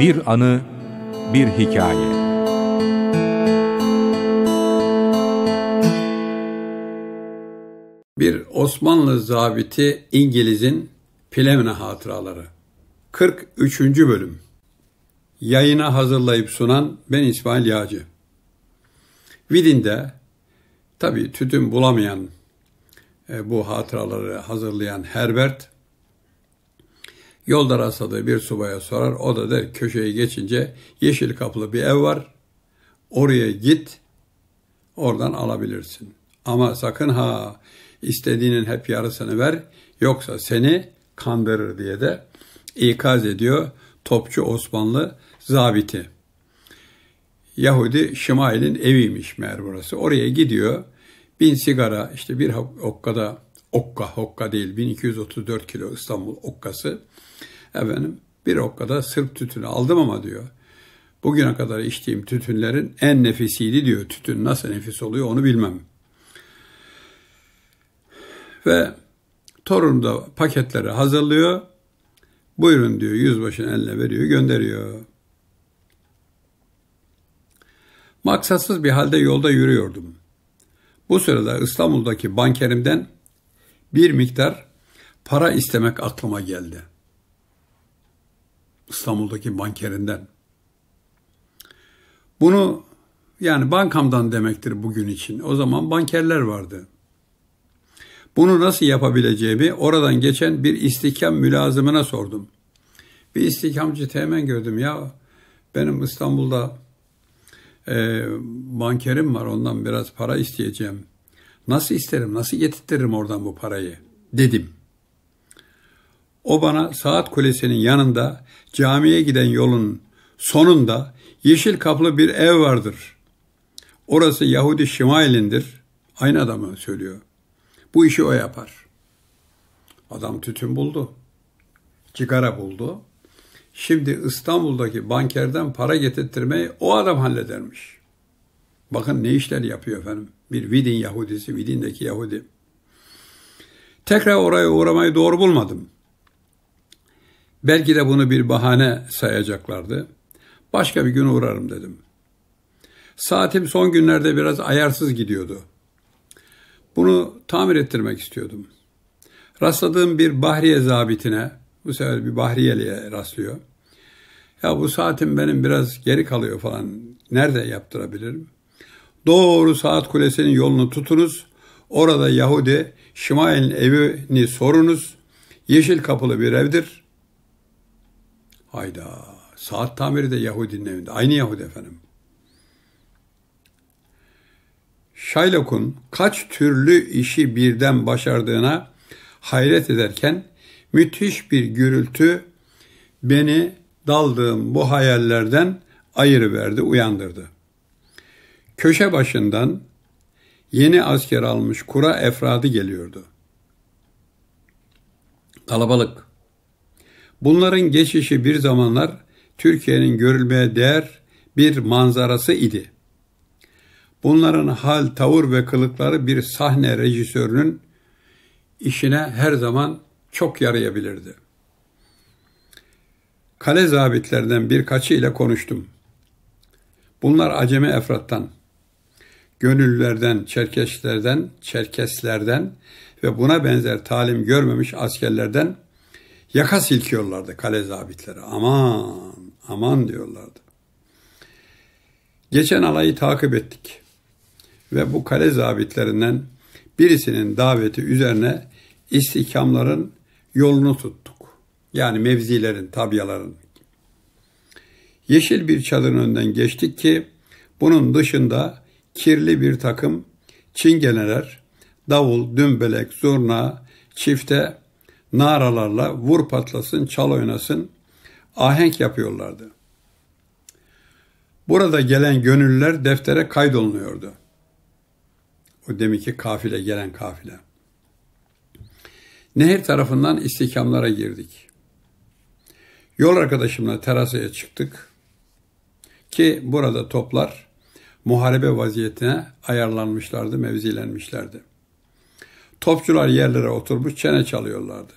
Bir anı, bir hikaye. Bir Osmanlı zabiti İngiliz'in Plevne hatıraları. 43. bölüm. Yayına hazırlayıp sunan ben İsmail Yağcı. Vidin'de tabi tütün bulamayan e, bu hatıraları hazırlayan Herbert Yolda rastladığı bir subaya sorar. O da der köşeyi geçince yeşil kaplı bir ev var. Oraya git. Oradan alabilirsin. Ama sakın ha istediğinin hep yarısını ver. Yoksa seni kandırır diye de ikaz ediyor Topçu Osmanlı zabiti. Yahudi Şimail'in eviymiş meğer burası. Oraya gidiyor. Bin sigara işte bir okkada okka, okka değil 1234 kilo İstanbul okkası. Efendim bir okka da Sırp tütünü aldım ama diyor. Bugüne kadar içtiğim tütünlerin en nefisiydi diyor. Tütün nasıl nefis oluyor onu bilmem. Ve torun da paketleri hazırlıyor. Buyurun diyor yüzbaşının eline veriyor gönderiyor. Maksatsız bir halde yolda yürüyordum. Bu sırada İstanbul'daki bankerimden bir miktar para istemek aklıma geldi. İstanbul'daki bankerinden. Bunu yani bankamdan demektir bugün için. O zaman bankerler vardı. Bunu nasıl yapabileceğimi oradan geçen bir istihkam mülazımına sordum. Bir istihkamcı temen gördüm ya benim İstanbul'da e, bankerim var ondan biraz para isteyeceğim.'' Nasıl isterim, nasıl getirtirim oradan bu parayı dedim. O bana saat kulesinin yanında camiye giden yolun sonunda yeşil kaplı bir ev vardır. Orası Yahudi Şimail'indir. Aynı adamı söylüyor. Bu işi o yapar. Adam tütün buldu. Cigara buldu. Şimdi İstanbul'daki bankerden para getirtmeyi o adam halledermiş. Bakın ne işler yapıyor efendim. Bir Vidin Yahudisi, Vidin'deki Yahudi. Tekrar oraya uğramayı doğru bulmadım. Belki de bunu bir bahane sayacaklardı. Başka bir gün uğrarım dedim. Saatim son günlerde biraz ayarsız gidiyordu. Bunu tamir ettirmek istiyordum. Rastladığım bir Bahriye zabitine, bu sefer bir Bahriyeli'ye rastlıyor. Ya bu saatim benim biraz geri kalıyor falan. Nerede yaptırabilirim? Doğru saat kulesinin yolunu tutunuz. Orada Yahudi Şimail'in evini sorunuz. Yeşil kapılı bir evdir. Hayda. Saat tamiri de Yahudi'nin evinde. Aynı Yahudi efendim. Shylock'un kaç türlü işi birden başardığına hayret ederken müthiş bir gürültü beni daldığım bu hayallerden ayırıverdi, uyandırdı. Köşe başından yeni asker almış kura efradı geliyordu. Kalabalık. Bunların geçişi bir zamanlar Türkiye'nin görülmeye değer bir manzarası idi. Bunların hal, tavır ve kılıkları bir sahne rejisörünün işine her zaman çok yarayabilirdi. Kale zabitlerden birkaçı ile konuştum. Bunlar acemi efrattan gönüllülerden, Çerkeşlerden, Çerkeslerden ve buna benzer talim görmemiş askerlerden yaka silkiyorlardı kale zabitleri. Aman, aman diyorlardı. Geçen alayı takip ettik ve bu kale zabitlerinden birisinin daveti üzerine istikamların yolunu tuttuk. Yani mevzilerin, tabyaların. Yeşil bir çadırın önden geçtik ki bunun dışında kirli bir takım çingeneler, davul, dümbelek, zurna, çifte, naralarla vur patlasın, çal oynasın, ahenk yapıyorlardı. Burada gelen gönüllüler deftere kaydolunuyordu. O demek ki kafile, gelen kafile. Nehir tarafından istikamlara girdik. Yol arkadaşımla terasaya çıktık ki burada toplar muharebe vaziyetine ayarlanmışlardı, mevzilenmişlerdi. Topçular yerlere oturmuş çene çalıyorlardı.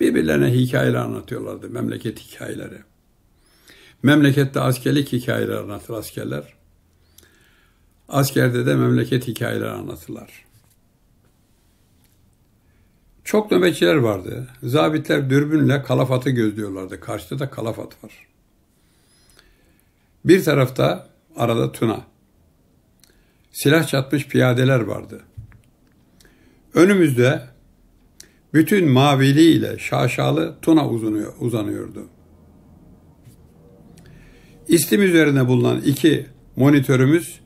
Birbirlerine hikayeler anlatıyorlardı, memleket hikayeleri. Memlekette askerlik hikayeleri anlatır askerler. Askerde de memleket hikayeleri anlatırlar. Çok nöbetçiler vardı. Zabitler dürbünle kalafatı gözlüyorlardı. Karşıda da kalafat var. Bir tarafta arada Tuna silah çatmış piyadeler vardı. Önümüzde bütün maviliğiyle şaşalı Tuna uzunuyor, uzanıyordu. İstim üzerine bulunan iki monitörümüz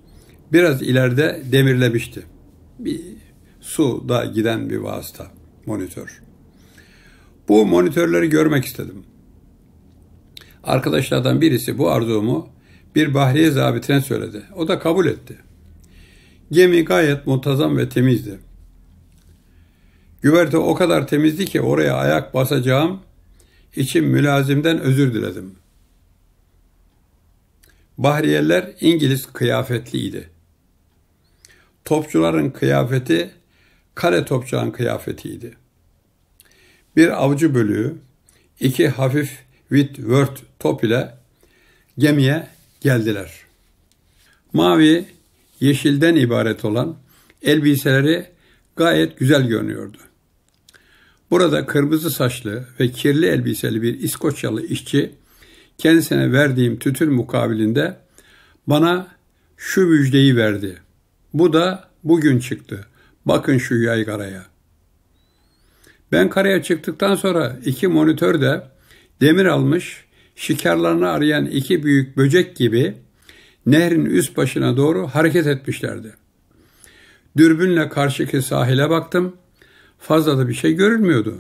biraz ileride demirlemişti. Bir su da giden bir vasıta monitör. Bu monitörleri görmek istedim. Arkadaşlardan birisi bu arzumu bir Bahriye zabitine söyledi. O da kabul etti. Gemi gayet muntazam ve temizdi. Güverte o kadar temizdi ki oraya ayak basacağım için mülazimden özür diledim. Bahriyeler İngiliz kıyafetliydi. Topçuların kıyafeti kale topçağın kıyafetiydi. Bir avcı bölüğü, iki hafif Whitworth top ile gemiye geldiler. Mavi yeşilden ibaret olan elbiseleri gayet güzel görünüyordu. Burada kırmızı saçlı ve kirli elbiseli bir İskoçyalı işçi kendisine verdiğim tütün mukabilinde bana şu müjdeyi verdi. Bu da bugün çıktı. Bakın şu yaygaraya. Ben karaya çıktıktan sonra iki monitör de demir almış, şikarlarını arayan iki büyük böcek gibi nehrin üst başına doğru hareket etmişlerdi. Dürbünle karşıki sahile baktım. Fazla da bir şey görülmüyordu.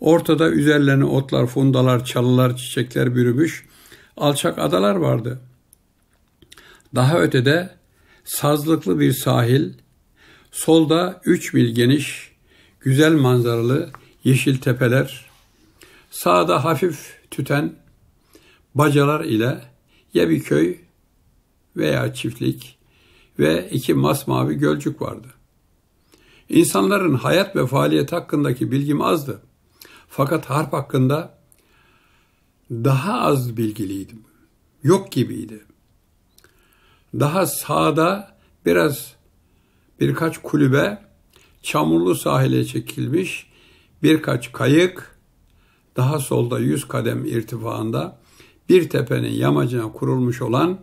Ortada üzerlerine otlar, fundalar, çalılar, çiçekler bürümüş alçak adalar vardı. Daha ötede sazlıklı bir sahil, solda üç mil geniş, güzel manzaralı yeşil tepeler, sağda hafif tüten bacalar ile ya bir köy veya çiftlik ve iki masmavi gölcük vardı. İnsanların hayat ve faaliyet hakkındaki bilgim azdı. Fakat harp hakkında daha az bilgiliydim. Yok gibiydi. Daha sağda biraz birkaç kulübe çamurlu sahile çekilmiş birkaç kayık, daha solda yüz kadem irtifaında bir tepenin yamacına kurulmuş olan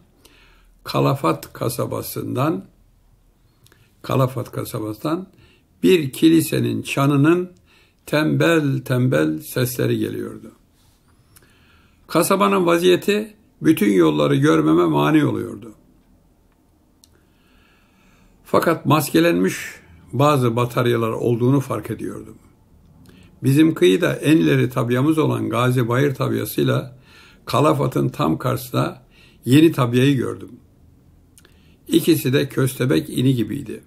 Kalafat kasabasından Kalafat kasabasından bir kilisenin çanının tembel tembel sesleri geliyordu. Kasabanın vaziyeti bütün yolları görmeme mani oluyordu. Fakat maskelenmiş bazı bataryalar olduğunu fark ediyordum. Bizim kıyıda en ileri tabiyamız olan Gazi Bayır tabiyasıyla Kalafat'ın tam karşısında yeni tabiyayı gördüm.'' İkisi de köstebek ini gibiydi.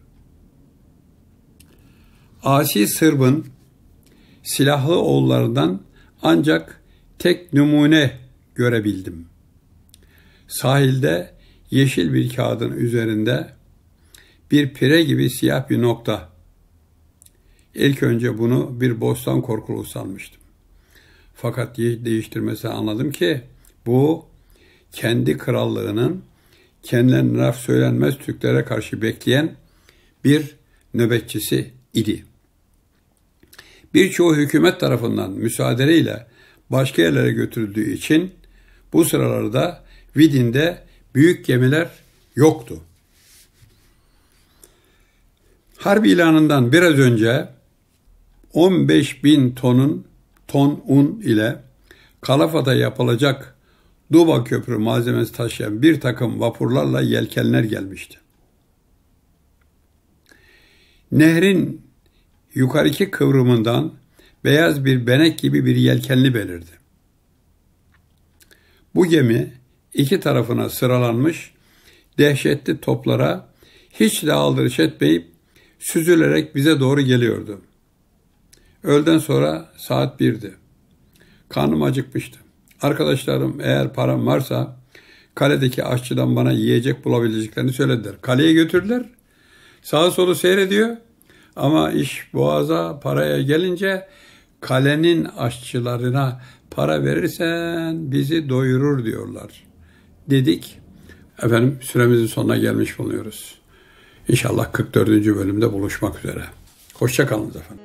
Asi Sırb'ın silahlı oğullarından ancak tek numune görebildim. Sahilde yeşil bir kağıdın üzerinde bir pire gibi siyah bir nokta. İlk önce bunu bir bostan korkulu sanmıştım. Fakat değiştirmesi anladım ki bu kendi krallığının kendilerine laf söylenmez Türklere karşı bekleyen bir nöbetçisi idi. Birçoğu hükümet tarafından müsaadeyle başka yerlere götürüldüğü için bu sıralarda Vidin'de büyük gemiler yoktu. Harbi ilanından biraz önce 15 bin tonun ton un ile Kalafa'da yapılacak Duba Köprü malzemesi taşıyan bir takım vapurlarla yelkenler gelmişti. Nehrin yukarıki kıvrımından beyaz bir benek gibi bir yelkenli belirdi. Bu gemi iki tarafına sıralanmış, dehşetli toplara hiç de aldırış etmeyip süzülerek bize doğru geliyordu. Öğleden sonra saat birdi. Karnım acıkmıştı. Arkadaşlarım eğer param varsa kaledeki aşçıdan bana yiyecek bulabileceklerini söylediler. Kaleye götürdüler. Sağa solu seyrediyor. Ama iş boğaza paraya gelince kalenin aşçılarına para verirsen bizi doyurur diyorlar. Dedik. Efendim süremizin sonuna gelmiş bulunuyoruz. İnşallah 44. bölümde buluşmak üzere. Hoşçakalınız efendim.